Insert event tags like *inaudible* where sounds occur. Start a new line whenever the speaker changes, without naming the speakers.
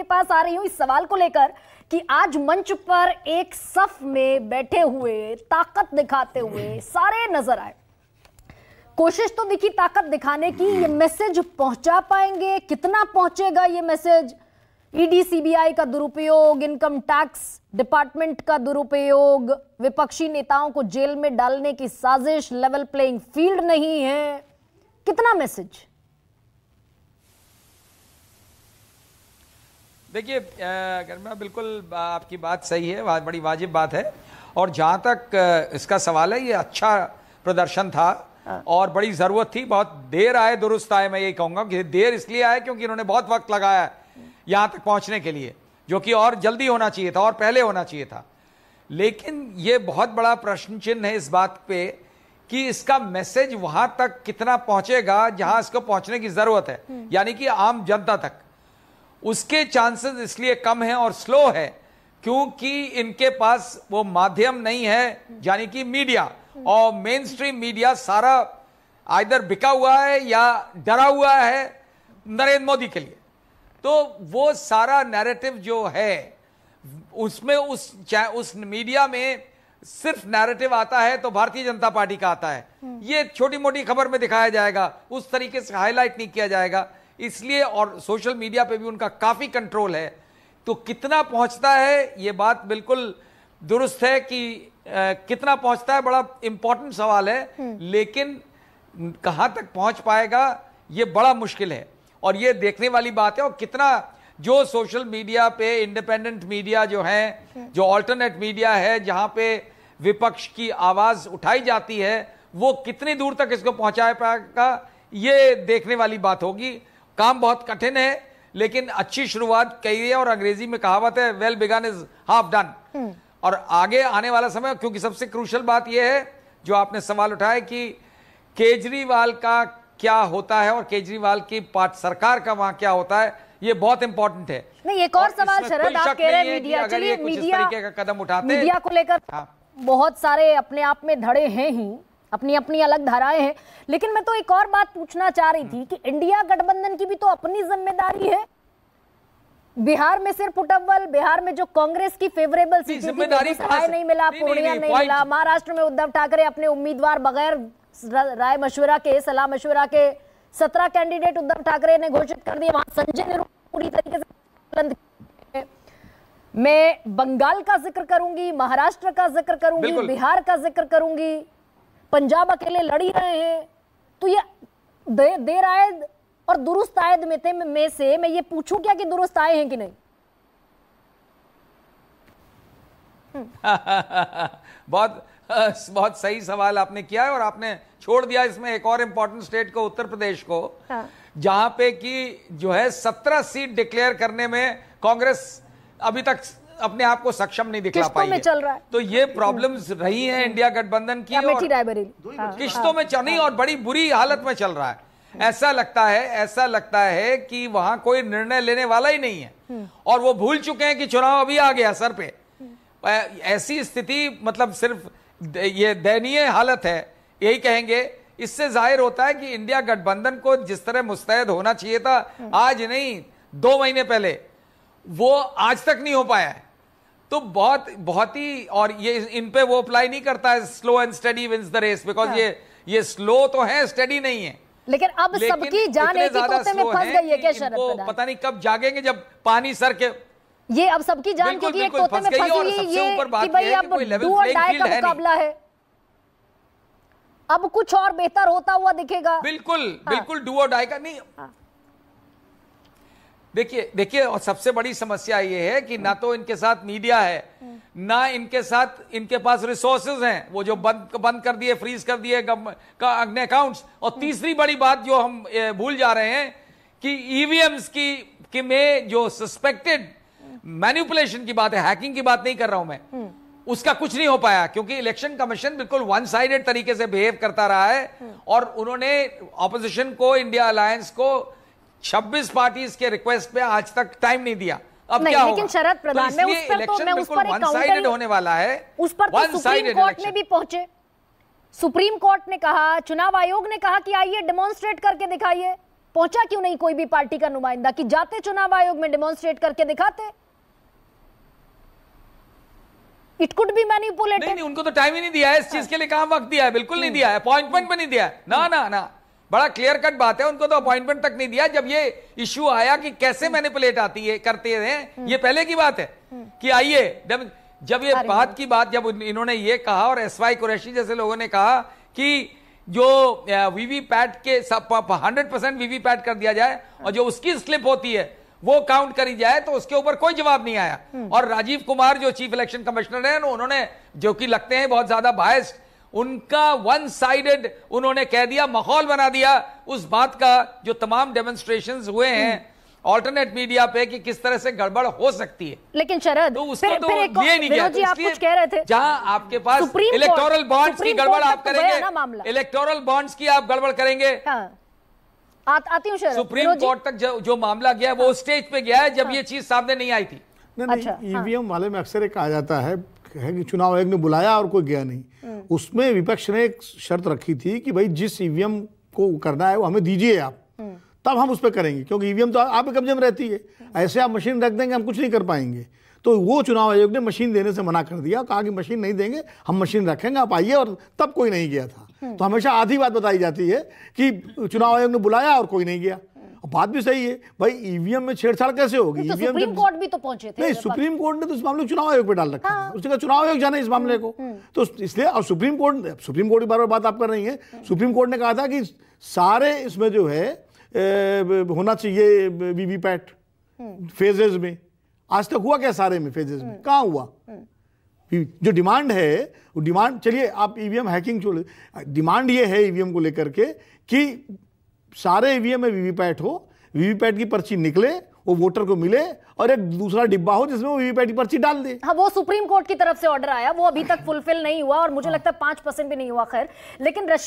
आपके पास आ रही हूं इस सवाल को लेकर कि आज मंच पर एक सफ में बैठे हुए ताकत दिखाते हुए सारे नजर आए कोशिश तो दिखी ताकत दिखाने की ये मैसेज पहुंचा पाएंगे कितना पहुंचेगा ये मैसेज ईडी e सीबीआई का दुरुपयोग इनकम टैक्स डिपार्टमेंट का दुरुपयोग विपक्षी नेताओं को जेल में डालने की साजिश लेवल प्लेइंग फील्ड नहीं है कितना मैसेज
देखिए गर्मा बिल्कुल आपकी बात सही है बड़ी वाजिब बात है और जहाँ तक इसका सवाल है ये अच्छा प्रदर्शन था हाँ। और बड़ी ज़रूरत थी बहुत देर आए दुरुस्त आए मैं यही कहूंगा कि देर इसलिए आए क्योंकि इन्होंने बहुत वक्त लगाया यहां तक पहुँचने के लिए जो कि और जल्दी होना चाहिए था और पहले होना चाहिए था लेकिन ये बहुत बड़ा प्रश्न चिन्ह है इस बात पे कि इसका मैसेज वहां तक कितना पहुंचेगा जहां इसको पहुंचने की ज़रूरत है हम्म। यानी कि आम जनता तक उसके चांसेस इसलिए कम हैं और स्लो है क्योंकि इनके पास वो माध्यम नहीं है यानी कि मीडिया और मेन स्ट्रीम मीडिया सारा आइधर बिका हुआ है या डरा हुआ है नरेंद्र मोदी के लिए तो वो सारा नैरेटिव जो है उसमें उस उस मीडिया में सिर्फ नैरेटिव आता है तो भारतीय जनता पार्टी का आता है ये छोटी मोटी खबर में दिखाया जाएगा उस तरीके से हाईलाइट नहीं किया जाएगा इसलिए और सोशल मीडिया पे भी उनका काफ़ी कंट्रोल है तो कितना पहुंचता है ये बात बिल्कुल दुरुस्त है कि आ, कितना पहुंचता है बड़ा इम्पॉर्टेंट सवाल है हम्म। लेकिन कहाँ तक पहुंच पाएगा ये बड़ा मुश्किल है और ये देखने वाली बात है और कितना जो सोशल मीडिया पे इंडिपेंडेंट मीडिया जो हम्म। है जो ऑल्टरनेट मीडिया है जहाँ पे विपक्ष की आवाज़ उठाई जाती है वो कितनी दूर तक इसको पहुंचा पाएगा ये देखने वाली बात होगी काम बहुत कठिन है लेकिन अच्छी शुरुआत कही है और अंग्रेजी में कहावत है well begun is half done और आगे आने वाला समय क्योंकि सबसे क्रूशल बात यह है जो आपने सवाल उठाया कि केजरीवाल का क्या होता है और केजरीवाल की पार्ट सरकार का वहां क्या होता है ये बहुत इंपॉर्टेंट है
नहीं एक और, और सवाल शरद आप कह रहे हैं मीडिया चलिए मीडिया का कदम उठाते मीडिया को लेकर हाँ। बहुत सारे अपने आप में धड़े हैं ही अपनी अपनी अलग धाराएं हैं लेकिन मैं तो एक और बात पूछना चाह रही थी कि इंडिया गठबंधन की भी तो अपनी जिम्मेदारी है बिहार में सिर्फ उटव्वल बिहार में जो कांग्रेस की फेवरेबल सीट जिम्मेदारी नहीं मिला पूर्णिया नहीं मिला महाराष्ट्र में उद्धव ठाकरे अपने उम्मीदवार बगैर राय मशुरा के सलाह मशुरा के सत्रह कैंडिडेट उद्धव ठाकरे ने घोषित कर दिया वहां संजय ने पूरी तरीके से मैं बंगाल का जिक्र करूंगी महाराष्ट्र का जिक्र करूंगी बिहार का जिक्र करूंगी पंजाब अकेले लड़ ही रहे हैं तो ये दे, देर आयद और दुरुस्त आए में में से मैं ये पूछूं क्या कि दुरुस्त आए हैं कि नहीं
हम्म। *laughs* बहुत *laughs* बहुत सही सवाल आपने किया है और आपने छोड़ दिया इसमें एक और इंपॉर्टेंट स्टेट को उत्तर प्रदेश को हाँ। जहां पे कि जो है सत्रह सीट डिक्लेयर करने में कांग्रेस अभी तक अपने आप को सक्षम नहीं दिखा पाई में चल रहा है तो ये प्रॉब्लम रही है इंडिया गठबंधन की और हाँ, किश्तों में चल नहीं और बड़ी बुरी हालत में चल रहा है ऐसा लगता है ऐसा लगता है कि वहां कोई निर्णय लेने वाला ही नहीं है हम्म। और वो भूल चुके हैं कि चुनाव अभी आ गया सर पे हम्म। ऐसी स्थिति मतलब सिर्फ ये दयनीय हालत है यही कहेंगे इससे जाहिर होता है कि इंडिया गठबंधन को जिस तरह मुस्तैद होना चाहिए था हम्म। आज नहीं दो महीने पहले वो आज तक नहीं हो पाया है तो बहुत बहुत ही और ये इन पे वो अप्लाई नहीं करता है slow and steady wins the race because ये ये स्लो तो है स्टडी नहीं है लेकिन अब सबकी जान एक ही तोते में फंस गई है क्या शरद पता नहीं कब जागेंगे जब पानी सर के ये अब सबकी जान क्योंकि एक तोते में फंस गई ये कि भाई अब डू और डाई का मुकाबला है
अब कुछ और बेहतर होता हुआ दिखेगा
बिल्कुल हाँ। बिल्कुल डू और डाई का नहीं हाँ। देखिए देखिए और सबसे बड़ी समस्या ये है कि ना तो इनके साथ मीडिया है ना इनके साथ इनके पास रिसोर्सेज हैं वो जो बंद बंद कर दिए फ्रीज कर दिए अकाउंट्स और तीसरी बड़ी बात जो हम भूल जा रहे हैं कि ईवीएम्स e की कि में जो सस्पेक्टेड मैन्युपुलेशन की बात है हैकिंग की बात नहीं कर रहा हूं मैं उसका कुछ नहीं हो पाया क्योंकि इलेक्शन कमीशन बिल्कुल वन साइडेड तरीके से बिहेव करता रहा है और उन्होंने ऑपोजिशन को इंडिया अलायंस को 26 पार्टी के रिक्वेस्ट पे आज तक टाइम नहीं दिया अब नहीं, क्या लेकिन शरद प्रधान तो उस पर तो मैं उस पर होने वाला है उस पर तो सुप्रीम कोर्ट में भी
पहुंचे सुप्रीम कोर्ट ने कहा चुनाव आयोग ने कहा कि आइए डेमोन्स्ट्रेट करके दिखाइए पहुंचा क्यों नहीं कोई भी पार्टी का नुमाइंदा कि जाते चुनाव आयोग में डेमोन्स्ट्रेट करके
दिखाते इट कुड बी मैनिपुलेटेड नहीं, नहीं उनको तो टाइम ही नहीं दिया है इस चीज हाँ। के लिए काम वक्त दिया है बिल्कुल नहीं हम्म। दिया है अपॉइंटमेंट भी नहीं दिया है ना ना ना बड़ा क्लियर कट बात है उनको तो अपॉइंटमेंट तक नहीं दिया जब ये इश्यू आया कि कैसे मैनिपुलेट हम्म। आती है करते हैं हम्म। ये पहले की बात है हम्म। कि आइए जब जब ये बात की बात जब इन्होंने ये कहा और एस वाई कुरैशी जैसे लोगों ने कहा कि जो वीवीपैट के सब हंड्रेड परसेंट वीवीपैट कर दिया जाए हाँ। और जो उसकी स्लिप होती है वो काउंट करी जाए तो उसके ऊपर कोई जवाब नहीं आया और राजीव कुमार जो चीफ इलेक्शन कमिश्नर है उन्होंने जो कि लगते हैं बहुत ज्यादा बायस्ड उनका वन साइडेड उन्होंने कह दिया माहौल बना दिया उस बात का जो तमाम डेमोन्स्ट्रेशन हुए हैं ऑल्टरनेट मीडिया पे कि किस तरह से गड़बड़ हो सकती है
लेकिन शरद तो उसको तो ये दिए नहीं गया जी आप कुछ कह रहे थे जहां
आपके पास इलेक्टोरल बॉन्ड्स की गड़बड़ आप तो करेंगे इलेक्टोरल बॉन्ड्स की आप गड़बड़ करेंगे हाँ। आती हूँ सुप्रीम कोर्ट तक जो, मामला गया वो स्टेज हाँ। पे गया है जब हाँ। ये चीज सामने नहीं आई थी
नहीं, अच्छा, ईवीएम e वाले में अक्सर एक आ जाता है है कि चुनाव आयोग ने बुलाया और कोई गया नहीं हाँ। उसमें विपक्ष ने एक शर्त रखी थी कि भाई जिस ईवीएम को करना है वो हमें दीजिए आप हाँ। तब हम उस पर करेंगे क्योंकि ईवीएम तो आप कब्जे में रहती है हाँ। ऐसे आप मशीन रख देंगे हम कुछ नहीं कर पाएंगे तो वो चुनाव आयोग ने मशीन देने से मना कर दिया कहा कि मशीन नहीं देंगे हम मशीन रखेंगे आप आइए और तब कोई नहीं गया था तो हमेशा आधी बात बताई जाती है कि चुनाव आयोग ने बुलाया और कोई नहीं गया बात भी सही है भाई ईवीएम e में छेड़छाड़ कैसे होगी तो सुप्रीम e कोर्ट
तो- भी तो पहुंचे थे नहीं सुप्रीम
कोर्ट ने तो इस मामले को चुनाव आयोग पे डाल रखा है हाँ। उसने कहा चुनाव आयोग जाना इस हम्म, मामले को हम्म। तो इसलिए अब सुप्रीम कोर्ट सुप्रीम कोर्ट की बार बार बात आप कर रही है सुप्रीम कोर्ट ने कहा था कि सारे इसमें जो है होना चाहिए वीवीपैट फेजेज हम्म। में आज तक हुआ क्या सारे में फेजेज में कहा हुआ जो डिमांड है वो डिमांड चलिए आप ईवीएम e हैकिंग छोड़ डिमांड ये है ईवीएम को लेकर के कि सारे ईवीएम में वीवीपैट हो वीवीपैट की पर्ची निकले वो वोटर को मिले और एक दूसरा डिब्बा हो जिसमें वो वीवीपैट की पर्ची डाल दे हाँ वो सुप्रीम कोर्ट की तरफ से ऑर्डर आया वो अभी तक फुलफिल नहीं
हुआ और मुझे लगता है पांच परसेंट भी नहीं हुआ खैर लेकिन